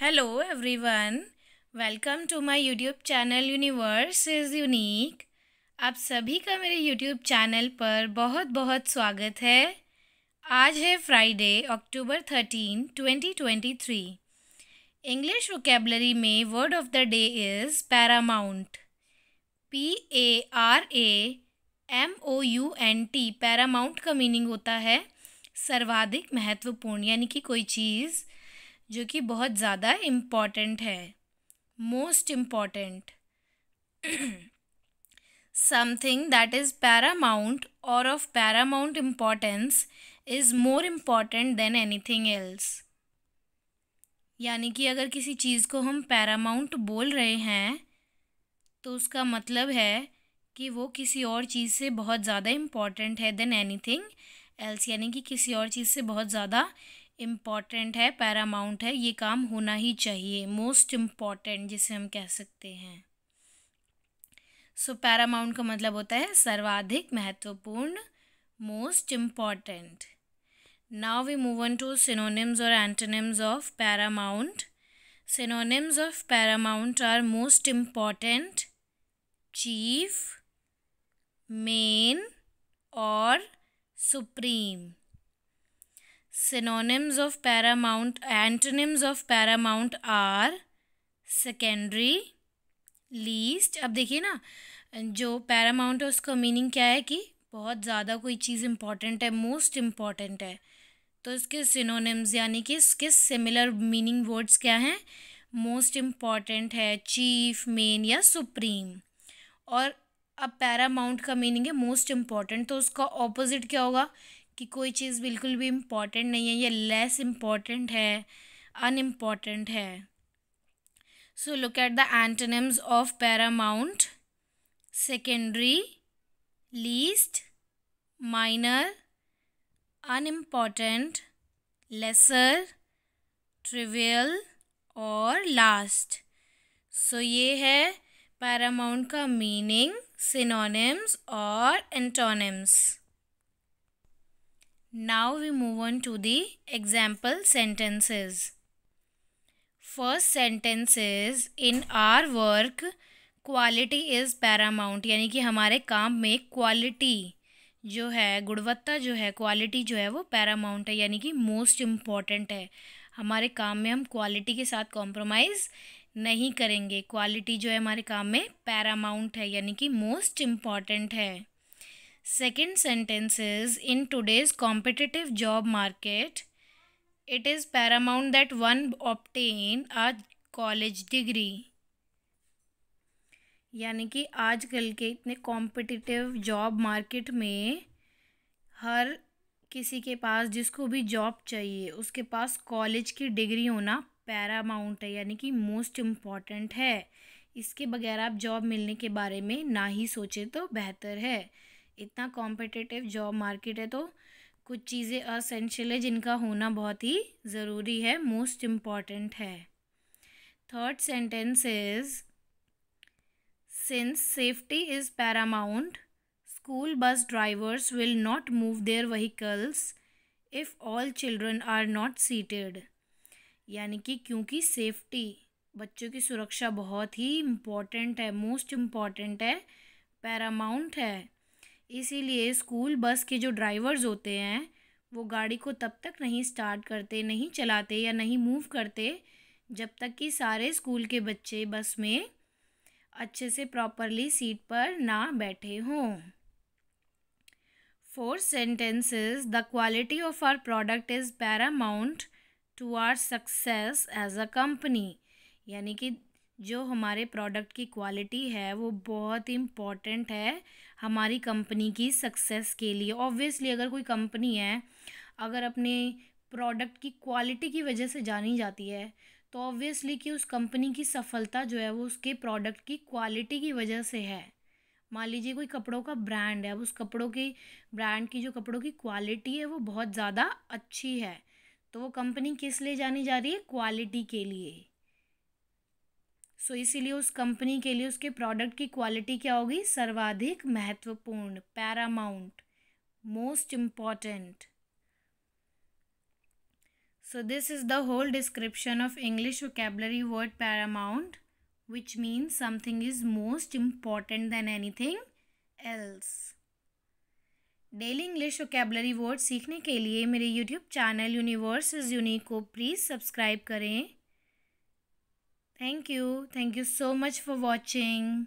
Hello everyone welcome to my YouTube channel universe is unique आप सभी का मेरे यूट्यूब चैनल पर बहुत बहुत स्वागत है आज है Friday October thirteen twenty twenty three English vocabulary में word of the day is paramount P A R A M O U N T paramount का मीनिंग होता है सर्वाधिक महत्वपूर्ण यानी कि कोई चीज़ जो कि बहुत ज़्यादा इम्पॉर्टेंट है most important that is paramount और of paramount importance is more important important anything else यानी कि अगर किसी चीज़ को हम पैरामाउंट बोल रहे हैं तो उसका मतलब है कि वो किसी और चीज़ से बहुत ज़्यादा इम्पॉर्टेंट है देन थिंग एल्स यानी कि किसी और चीज़ से बहुत ज़्यादा इम्पॉर्टेंट है पैरामाउंट है ये काम होना ही चाहिए मोस्ट इम्पॉर्टेंट जिसे हम कह सकते हैं सो so, पैरामाउंट का मतलब होता है सर्वाधिक महत्वपूर्ण most important now we move on to synonyms और antonyms of paramount synonyms of paramount are most important chief main और supreme synonyms of paramount antonyms of paramount are secondary least अब देखिए ना जो paramount है उसका मीनिंग क्या है कि बहुत ज़्यादा कोई चीज़ इम्पॉर्टेंट है मोस्ट इम्पॉर्टेंट है तो इसके synonyms यानी कि इसके सिमिलर मीनिंग वर्ड्स क्या हैं मोस्ट इम्पॉर्टेंट है चीफ मेन या सुप्रीम और अब पैरामाउंट का मीनिंग है मोस्ट इम्पॉर्टेंट तो उसका ऑपोजिट क्या होगा कि कोई चीज़ बिल्कुल भी इम्पॉर्टेंट नहीं है या लेस इम्पॉर्टेंट है अनइम्पॉर्टेंट है so look at the antonyms of paramount secondary least minor unimportant lesser trivial और लास्ट सो ये है पैरामाउंट का मीनिंग सिनोनिम्स और antonyms Now we move on to the example sentences. First sentence is in our work quality is paramount यानी कि हमारे काम में quality जो है गुणवत्ता जो है क्वालिटी जो है वो पैरामाउंट है यानी कि मोस्ट इम्पॉर्टेंट है हमारे काम में हम क्वालिटी के साथ कॉम्प्रोमाइज़ नहीं करेंगे क्वालिटी जो है हमारे काम में पैरामाउंट है यानी कि मोस्ट इम्पॉर्टेंट है Second sentence is In today's competitive job market, it is paramount that one obtain a college degree. यानी कि आजकल के इतने कॉम्पिटिटिव जॉब मार्केट में हर किसी के पास जिसको भी जॉब चाहिए उसके पास कॉलेज की डिग्री होना पैरामाउंट है यानी कि मोस्ट इम्पॉर्टेंट है इसके बगैर आप जॉब मिलने के बारे में ना ही सोचें तो बेहतर है इतना कॉम्पिटिटिव जॉब मार्केट है तो कुछ चीज़ें असेंशियल है जिनका होना बहुत ही ज़रूरी है मोस्ट इम्पॉर्टेंट है third sentence is since safety is paramount school bus drivers will not move their vehicles if all children are not seated यानी कि क्योंकि सेफ्टी बच्चों की सुरक्षा बहुत ही इम्पॉर्टेंट है मोस्ट इम्पॉर्टेंट है पैरामाउंट है इसीलिए स्कूल बस के जो ड्राइवर्स होते हैं वो गाड़ी को तब तक नहीं स्टार्ट करते नहीं चलाते या नहीं मूव करते जब तक कि सारे स्कूल के बच्चे बस में अच्छे से प्रॉपरली सीट पर ना बैठे हों four sentences the quality of our product is paramount to our success as a company यानी कि जो हमारे प्रोडक्ट की क्वालिटी है वो बहुत इम्पॉर्टेंट है हमारी कंपनी की सक्सेस के लिए ऑब्वियसली अगर कोई कंपनी है अगर अपने प्रोडक्ट की क्वालिटी की वजह से जानी जाती है तो ऑब्वियसली कि उस कंपनी की सफलता जो है वो उसके प्रोडक्ट की क्वालिटी की वजह से है मान लीजिए कोई कपड़ों का ब्रांड है अब उस कपड़ों की ब्रांड की जो कपड़ों की क्वालिटी है वो बहुत ज़्यादा अच्छी है तो वो कंपनी किस लिए जानी जा रही है क्वालिटी के लिए सो so, इसीलिए उस कंपनी के लिए उसके प्रोडक्ट की क्वालिटी क्या होगी सर्वाधिक महत्वपूर्ण paramount most important so this is the whole description of English vocabulary word paramount which means something is most important than anything else daily English vocabulary word सीखने के लिए मेरे YouTube channel universe is unique को please subscribe करें Thank you. Thank you so much for watching.